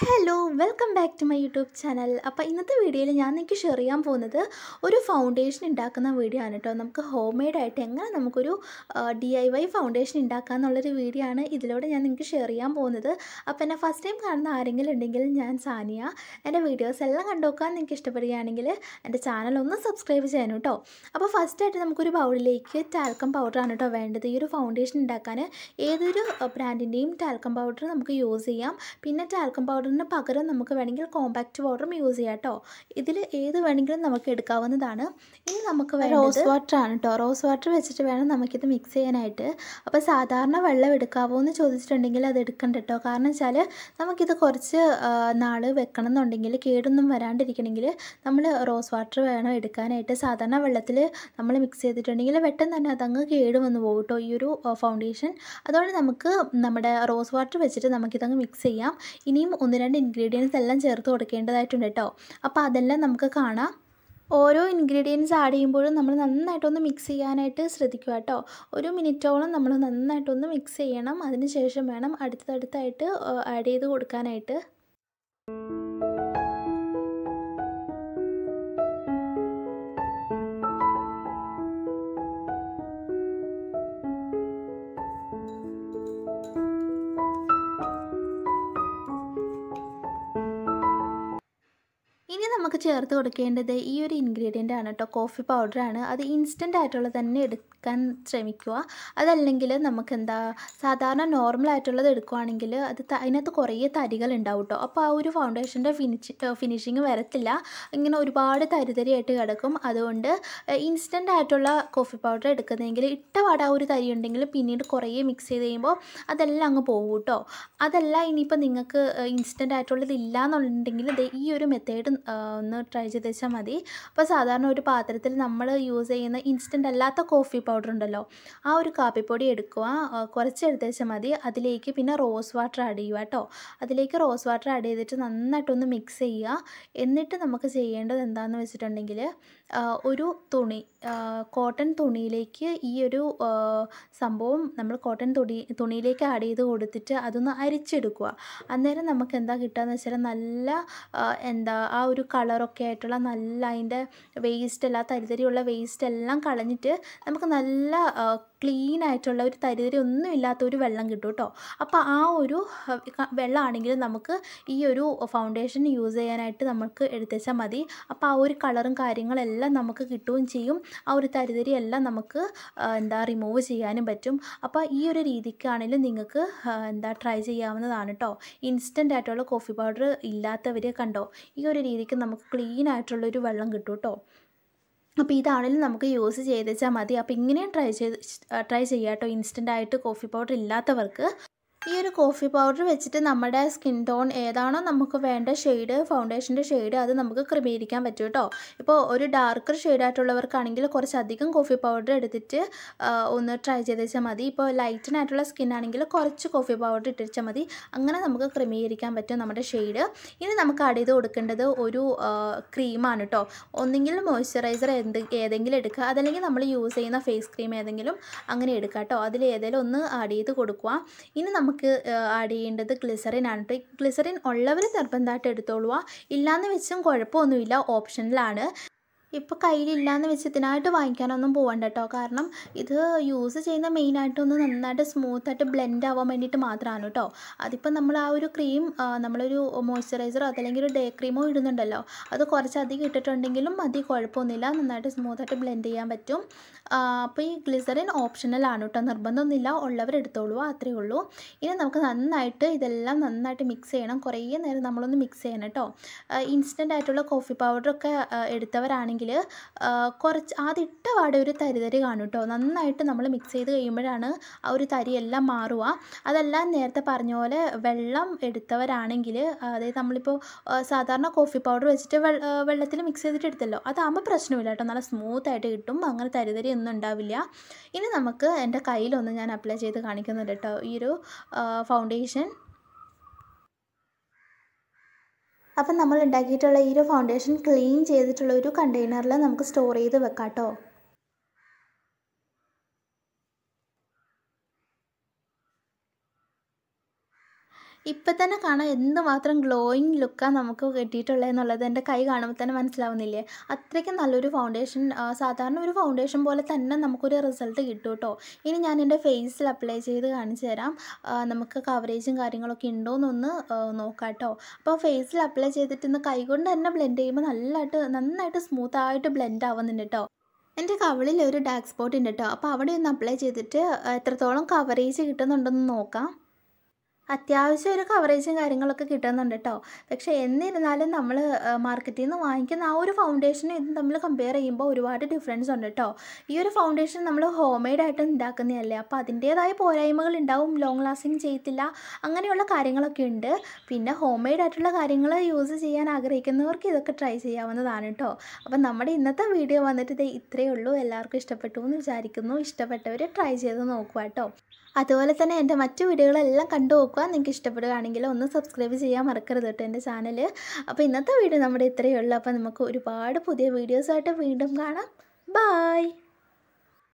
hello welcome back to my YouTube channel അപ്പോൾ ഇന്നത്തെ വീഡിയോയിൽ ഞാൻ നിങ്ങൾക്ക് ഷെയർ ചെയ്യാൻ പോകുന്നത് ഒരു ഫൗണ്ടേഷൻ ഉണ്ടാക്കുന്ന വീഡിയോ ആണ് കേട്ടോ നമുക്ക് ഹോം മെയ്ഡായിട്ട് എങ്ങനെ നമുക്കൊരു ഡി ഐ വൈ ഫൗണ്ടേഷൻ എന്നുള്ളൊരു വീഡിയോ ആണ് ഇതിലൂടെ ഞാൻ നിങ്ങൾക്ക് ഷെയർ ചെയ്യാൻ പോകുന്നത് അപ്പോൾ എന്നെ ഫസ്റ്റ് ടൈം കാണുന്ന ആരെങ്കിലും ഉണ്ടെങ്കിൽ ഞാൻ സാനിയ എൻ്റെ വീഡിയോസ് എല്ലാം കണ്ടുനോക്കാൻ നിങ്ങൾക്ക് ഇഷ്ടപ്പെടുകയാണെങ്കിൽ എൻ്റെ ചാനൽ ഒന്ന് സബ്സ്ക്രൈബ് ചെയ്യണം കേട്ടോ അപ്പോൾ ഫസ്റ്റായിട്ട് നമുക്കൊരു ബൗളിലേക്ക് ടാൽക്കം പൗഡറാണ് കേട്ടോ വേണ്ടത് ഈ ഒരു ഫൗണ്ടേഷൻ ഉണ്ടാക്കാൻ ഏതൊരു ബ്രാൻഡിൻ്റെയും ടാൽക്കം പൗഡർ നമുക്ക് യൂസ് ചെയ്യാം പിന്നെ ടാൽക്കം പൗഡർ പൗഡറിന് പകരം നമുക്ക് വേണമെങ്കിൽ കോമ്പാക്റ്റ് പൗഡറും യൂസ് ചെയ്യാം കേട്ടോ ഇതിൽ ഏത് വേണമെങ്കിലും നമുക്ക് എടുക്കാവുന്നതാണ് ഇനി നമുക്ക് റോസ് വാട്ടർ ആണ് കേട്ടോ റോസ് വാട്ടർ വെച്ചിട്ട് വേണം നമുക്കിത് മിക്സ് ചെയ്യാനായിട്ട് അപ്പോൾ സാധാരണ വെള്ളം എടുക്കാവോ എന്ന് ചോദിച്ചിട്ടുണ്ടെങ്കിൽ അത് എടുക്കണ്ട കേട്ടോ കാരണം വെച്ചാൽ നമുക്കിത് കുറച്ച് നാൾ വെക്കണം എന്നുണ്ടെങ്കിൽ കേടൊന്നും വരാണ്ടിരിക്കണമെങ്കിൽ നമ്മൾ റോസ് വാട്ടർ വേണം എടുക്കാനായിട്ട് സാധാരണ വെള്ളത്തിൽ നമ്മൾ മിക്സ് ചെയ്തിട്ടുണ്ടെങ്കിൽ പെട്ടെന്ന് തന്നെ അതങ്ങ് കേട് വന്നു പോകും കേട്ടോ ഈ ഒരു ഫൗണ്ടേഷൻ അതുകൊണ്ട് നമുക്ക് നമ്മുടെ റോസ് വാട്ടർ വെച്ചിട്ട് നമുക്കിതങ്ങ് മിക്സ് ചെയ്യാം ഇനിയും ഒന്ന് രണ്ട് ഇൻഗ്രീഡിയൻസ് എല്ലാം ചേർത്ത് കൊടുക്കേണ്ടതായിട്ടുണ്ട് കേട്ടോ അപ്പോൾ അതെല്ലാം നമുക്ക് കാണാം ഓരോ ഇൻഗ്രീഡിയൻസ് ആഡ് ചെയ്യുമ്പോഴും നമ്മൾ നന്നായിട്ടൊന്ന് മിക്സ് ചെയ്യാനായിട്ട് ശ്രദ്ധിക്കുക കേട്ടോ ഒരു മിനിറ്റോളം നമ്മൾ നന്നായിട്ടൊന്ന് മിക്സ് ചെയ്യണം അതിനുശേഷം വേണം അടുത്തടുത്തായിട്ട് ആഡ് ചെയ്ത് കൊടുക്കാനായിട്ട് ഇനി നമുക്ക് ചേർത്ത് കൊടുക്കേണ്ടത് ഈ ഒരു ഇൻഗ്രീഡിയൻ്റ് ആണ് കേട്ടോ കോഫി പൗഡറാണ് അത് ഇൻസ്റ്റൻ്റ് ആയിട്ടുള്ള തന്നെ എടുക്കുക എടുക്കാൻ ശ്രമിക്കുക അതല്ലെങ്കിൽ നമുക്ക് എന്താ സാധാരണ നോർമൽ ആയിട്ടുള്ളത് എടുക്കുകയാണെങ്കിൽ അത് അതിനകത്ത് കുറേ തരികൾ ഉണ്ടാവും കേട്ടോ അപ്പോൾ ആ ഒരു ഫൗണ്ടേഷൻ്റെ ഫിനിഷി ഫിനിഷിങ് വരത്തില്ല ഇങ്ങനെ ഒരുപാട് തരിതരിയായിട്ട് കിടക്കും അതുകൊണ്ട് ഇൻസ്റ്റൻ്റ് ആയിട്ടുള്ള കോഫി പൗഡർ എടുക്കുന്നതെങ്കിൽ ഇട്ടപാട് ആ ഒരു തരി ഉണ്ടെങ്കിൽ പിന്നീട് കുറേ മിക്സ് ചെയ്ത് കഴിയുമ്പോൾ അതെല്ലാം അങ്ങ് പോകും കേട്ടോ അതല്ല ഇനിയിപ്പോൾ നിങ്ങൾക്ക് ഇൻസ്റ്റൻ്റ് ആയിട്ടുള്ളത് ഇല്ല എന്നുണ്ടെങ്കിൽ ഈ ഒരു മെത്തേഡ് ഒന്ന് ട്രൈ ചെയ്ത് വെച്ചാൽ മതി അപ്പോൾ സാധാരണ ഒരു പാത്രത്തിൽ നമ്മൾ യൂസ് ചെയ്യുന്ന ഇൻസ്റ്റൻ്റ് അല്ലാത്ത കോഫി പൗഡർ പൗഡർ ഉണ്ടല്ലോ ആ ഒരു കാപ്പിപ്പൊടി എടുക്കുക കുറച്ച് എടുത്തേച്ച മതി അതിലേക്ക് പിന്നെ റോസ് വാട്ടർ ആഡ് ചെയ്യുക കേട്ടോ അതിലേക്ക് റോസ് വാട്ടർ ആഡ് ചെയ്തിട്ട് നന്നായിട്ടൊന്ന് മിക്സ് ചെയ്യുക എന്നിട്ട് നമുക്ക് ചെയ്യേണ്ടത് എന്താണെന്ന് വെച്ചിട്ടുണ്ടെങ്കിൽ ഒരു തുണി കോട്ടൺ തുണിയിലേക്ക് ഈ ഒരു സംഭവം നമ്മൾ കോട്ടൺ തുണി തുണിയിലേക്ക് ആഡ് ചെയ്ത് കൊടുത്തിട്ട് അതൊന്ന് അരിച്ചെടുക്കുക അന്നേരം നമുക്ക് എന്താ കിട്ടുകയെന്ന് വെച്ചാൽ നല്ല എന്താ ആ ഒരു കളറൊക്കെ ആയിട്ടുള്ള നല്ല അതിൻ്റെ വേസ്റ്റ് അല്ല തരിതരിയുള്ള വേസ്റ്റ് എല്ലാം കളഞ്ഞിട്ട് നമുക്ക് നല്ല ക്ലീൻ ആയിട്ടുള്ള ഒരു തരിതരി ഒന്നും ഇല്ലാത്ത ഒരു വെള്ളം കിട്ടും കേട്ടോ അപ്പോൾ ആ ഒരു വെള്ളമാണെങ്കിൽ നമുക്ക് ഈ ഒരു ഫൗണ്ടേഷൻ യൂസ് ചെയ്യാനായിട്ട് നമുക്ക് എടുത്തുവെച്ചാൽ മതി അപ്പോൾ ആ ഒരു കളറും കാര്യങ്ങളെല്ലാം നമുക്ക് കിട്ടുകയും ചെയ്യും ആ ഒരു തരിതരി എല്ലാം നമുക്ക് എന്താ റിമൂവ് ചെയ്യാനും പറ്റും അപ്പോൾ ഈ ഒരു രീതിക്കാണെങ്കിലും നിങ്ങൾക്ക് എന്താ ട്രൈ ചെയ്യാവുന്നതാണ് കേട്ടോ ഇൻസ്റ്റൻ്റ് ആയിട്ടുള്ള കോഫി പൗഡർ ഇല്ലാത്തവരെ കണ്ടോ ഈ ഒരു രീതിക്ക് നമുക്ക് ക്ലീൻ ആയിട്ടുള്ളൊരു വെള്ളം കിട്ടും കേട്ടോ അപ്പോൾ ഇതാണെങ്കിലും നമുക്ക് യൂസ് ചെയ്ത് വെച്ചാൽ മതി അപ്പോൾ ഇങ്ങനെയും ട്രൈ ചെയ്ത് ട്രൈ ചെയ്യാം കേട്ടോ ഇൻസ്റ്റൻ്റായിട്ട് കോഫി പൗഡർ ഇല്ലാത്തവർക്ക് ഈ ഒരു കോഫി പൗഡർ വെച്ചിട്ട് നമ്മുടെ സ്കിൻ ടോൺ ഏതാണോ നമുക്ക് വേണ്ട ഷെയ്ഡ് ഫൗണ്ടേഷൻ്റെ ഷെയ്ഡ് അത് നമുക്ക് ക്രമീകരിക്കാൻ പറ്റും കേട്ടോ ഇപ്പോൾ ഒരു ഡാർക്കർ ഷെയ്ഡായിട്ടുള്ളവർക്കാണെങ്കിൽ കുറച്ചധികം കോഫി പൗഡർ എടുത്തിട്ട് ഒന്ന് ട്രൈ ചെയ്ത് വെച്ചാൽ മതി ഇപ്പോൾ ലൈറ്റനായിട്ടുള്ള സ്കിൻ ആണെങ്കിൽ കുറച്ച് കോഫി പൗഡർ ഇട്ടിച്ചാൽ മതി അങ്ങനെ നമുക്ക് ക്രമീകരിക്കാൻ പറ്റും നമ്മുടെ ഷെയ്ഡ് ഇനി നമുക്ക് ആഡ് ചെയ്ത് കൊടുക്കേണ്ടത് ഒരു ക്രീമാണ് കേട്ടോ ഒന്നെങ്കിൽ മോയ്സ്ചറൈസർ എന്ത് ഏതെങ്കിലും എടുക്കുക അതല്ലെങ്കിൽ നമ്മൾ യൂസ് ചെയ്യുന്ന ഫേസ് ക്രീം ഏതെങ്കിലും അങ്ങനെ എടുക്കുക കേട്ടോ അതിൽ ഏതെങ്കിലും ഒന്ന് ആഡ് ചെയ്ത് കൊടുക്കുക ഇനി നമുക്ക് ആഡ് ചെയ്യേണ്ടത് ഗ്ലിസറിൻ ആണ് ഗ്ലിസറിൻ ഉള്ളവർ നിർബന്ധമായിട്ട് എടുത്തോളുക ഇല്ലാന്ന് വെച്ചും കുഴപ്പമൊന്നുമില്ല ഓപ്ഷനിലാണ് ഇപ്പോൾ കയ്യിലില്ലാന്ന് വെച്ച് ഇതിനായിട്ട് വാങ്ങിക്കാനൊന്നും പോകണ്ട കേട്ടോ കാരണം ഇത് യൂസ് ചെയ്യുന്ന ഒന്ന് നന്നായിട്ട് സ്മൂത്തായിട്ട് ബ്ലെൻഡ് ആവാൻ വേണ്ടിയിട്ട് മാത്രമാണ് കേട്ടോ അതിപ്പോൾ നമ്മൾ ആ ഒരു ക്രീം നമ്മളൊരു മോയ്സ്ചറൈസറോ അതല്ലെങ്കിൽ ഒരു ഡേ ക്രീമോ ഇടുന്നുണ്ടല്ലോ അത് കുറച്ചധികം ഇട്ടിട്ടുണ്ടെങ്കിലും അധികം കുഴപ്പമൊന്നുമില്ല നന്നായിട്ട് സ്മൂത്തായിട്ട് ബ്ലെൻഡ് ചെയ്യാൻ പറ്റും അപ്പോൾ ഈ ഗ്ലിസറിൻ ഓപ്ഷണലാണ് കേട്ടോ നിർബന്ധമൊന്നുമില്ല ഉള്ളവരെടുത്തോളൂ അത്രയേ ഉള്ളൂ ഇനി നമുക്ക് നന്നായിട്ട് ഇതെല്ലാം നന്നായിട്ട് മിക്സ് ചെയ്യണം കുറേ നേരം നമ്മളൊന്ന് മിക്സ് ചെയ്യണം കേട്ടോ ഇൻസ്റ്റൻ്റ് ആയിട്ടുള്ള കോഫി പൗഡറൊക്കെ എടുത്തവരാണെങ്കിൽ ആണെങ്കിൽ കുറച്ച് ആദ്യം ഇട്ട പാടെ ഒരു തരിതരി കാണും കേട്ടോ നന്നായിട്ട് നമ്മൾ മിക്സ് ചെയ്ത് കഴിയുമ്പോഴാണ് ആ ഒരു തരിയെല്ലാം മാറുക അതെല്ലാം നേരത്തെ പറഞ്ഞ പോലെ വെള്ളം എടുത്തവരാണെങ്കിൽ അതായത് നമ്മളിപ്പോൾ സാധാരണ കോഫി പൗഡർ വെച്ചിട്ട് വെള്ളത്തിൽ മിക്സ് ചെയ്തിട്ട് എടുത്തല്ലോ അതാകുമ്പോൾ പ്രശ്നമില്ല കേട്ടോ നല്ല സ്മൂത്തായിട്ട് കിട്ടും അങ്ങനെ തരിതരി ഒന്നും ഉണ്ടാവില്ല ഇനി നമുക്ക് എൻ്റെ കയ്യിലൊന്ന് ഞാൻ അപ്ലൈ ചെയ്ത് കാണിക്കുന്നുണ്ട് കേട്ടോ ഈ ഒരു ഫൗണ്ടേഷൻ അപ്പം നമ്മൾ ഉണ്ടാക്കിയിട്ടുള്ള ഈ ഒരു ഫൗണ്ടേഷൻ ക്ലീൻ ചെയ്തിട്ടുള്ള ഒരു കണ്ടെയ്നറിൽ നമുക്ക് സ്റ്റോർ ചെയ്ത് വെക്കാം കേട്ടോ ഇപ്പം തന്നെ കാണാൻ എന്തുമാത്രം ഗ്ലോയിങ് ലുക്കാണ് നമുക്ക് കിട്ടിയിട്ടുള്ളത് എന്നുള്ളത് എൻ്റെ കൈ കാണുമ്പോൾ തന്നെ മനസ്സിലാവുന്നില്ലേ അത്രയ്ക്ക് നല്ലൊരു ഫൗണ്ടേഷൻ സാധാരണ ഒരു ഫൗണ്ടേഷൻ പോലെ തന്നെ നമുക്കൊരു റിസൾട്ട് കിട്ടും കേട്ടോ ഇനി ഞാൻ എൻ്റെ ഫേസിൽ അപ്ലൈ ചെയ്ത് കാണിച്ചു തരാം നമുക്ക് കവറേജും കാര്യങ്ങളൊക്കെ ഉണ്ടോ എന്നൊന്ന് നോക്കാം കേട്ടോ അപ്പോൾ ഫേസിൽ അപ്ലൈ ചെയ്തിട്ട് ഇന്ന് കൈകൊണ്ട് തന്നെ ബ്ലെൻഡ് ചെയ്യുമ്പോൾ നല്ലതായിട്ട് നന്നായിട്ട് സ്മൂത്തായിട്ട് ബ്ലെൻഡ് ആവുന്നുണ്ട് കേട്ടോ എൻ്റെ കവളിൽ ഒരു ഡാർക്ക് സ്പോട്ട് ഉണ്ട് കേട്ടോ അപ്പോൾ അവിടെ ഒന്ന് അപ്ലൈ ചെയ്തിട്ട് എത്രത്തോളം കവറേജ് കിട്ടുന്നുണ്ടെന്ന് നോക്കാം അത്യാവശ്യം ഒരു കവറേജും കാര്യങ്ങളൊക്കെ കിട്ടുന്നുണ്ട് കേട്ടോ പക്ഷേ എന്നിരുന്നാലും നമ്മൾ മാർക്കറ്റിൽ നിന്ന് വാങ്ങിക്കുന്ന ആ ഒരു ഫൗണ്ടേഷനും ഇതും തമ്മിൽ കമ്പയർ ചെയ്യുമ്പോൾ ഒരുപാട് ഡിഫറൻസ് ഉണ്ട് കേട്ടോ ഈ ഒരു ഫൗണ്ടേഷൻ നമ്മൾ ഹോം മെയ്ഡ് ആയിട്ട് ഉണ്ടാക്കുന്നതല്ലേ അപ്പോൾ അതിൻ്റേതായ പോരായ്മകൾ ഉണ്ടാവും ലോങ് ലാസ്റ്റിങ് ചെയ്യത്തില്ല അങ്ങനെയുള്ള കാര്യങ്ങളൊക്കെ ഉണ്ട് പിന്നെ ഹോം മെയ്ഡ് ആയിട്ടുള്ള കാര്യങ്ങൾ യൂസ് ചെയ്യാൻ ആഗ്രഹിക്കുന്നവർക്ക് ഇതൊക്കെ ട്രൈ ചെയ്യാവുന്നതാണ് കേട്ടോ അപ്പം നമ്മുടെ ഇന്നത്തെ വീഡിയോ വന്നിട്ട് ഇത് ഇത്രയേ ഉള്ളൂ എല്ലാവർക്കും ഇഷ്ടപ്പെട്ടു എന്ന് വിചാരിക്കുന്നു ഇഷ്ടപ്പെട്ടവർ ട്രൈ ചെയ്ത് നോക്കുക കേട്ടോ അതുപോലെ തന്നെ എൻ്റെ മറ്റു വീഡിയോകളെല്ലാം കണ്ടു നോക്കുക നിങ്ങൾക്ക് ഇഷ്ടപ്പെടുകയാണെങ്കിൽ ഒന്ന് സബ്സ്ക്രൈബ് ചെയ്യാൻ മറക്കരുത് കേട്ടോ എൻ്റെ ചാനൽ അപ്പോൾ ഇന്നത്തെ വീഡിയോ നമ്മുടെ ഇത്രയേ ഉള്ളൂ അപ്പോൾ നമുക്ക് ഒരുപാട് പുതിയ വീഡിയോസായിട്ട് വീണ്ടും കാണാം ബായ്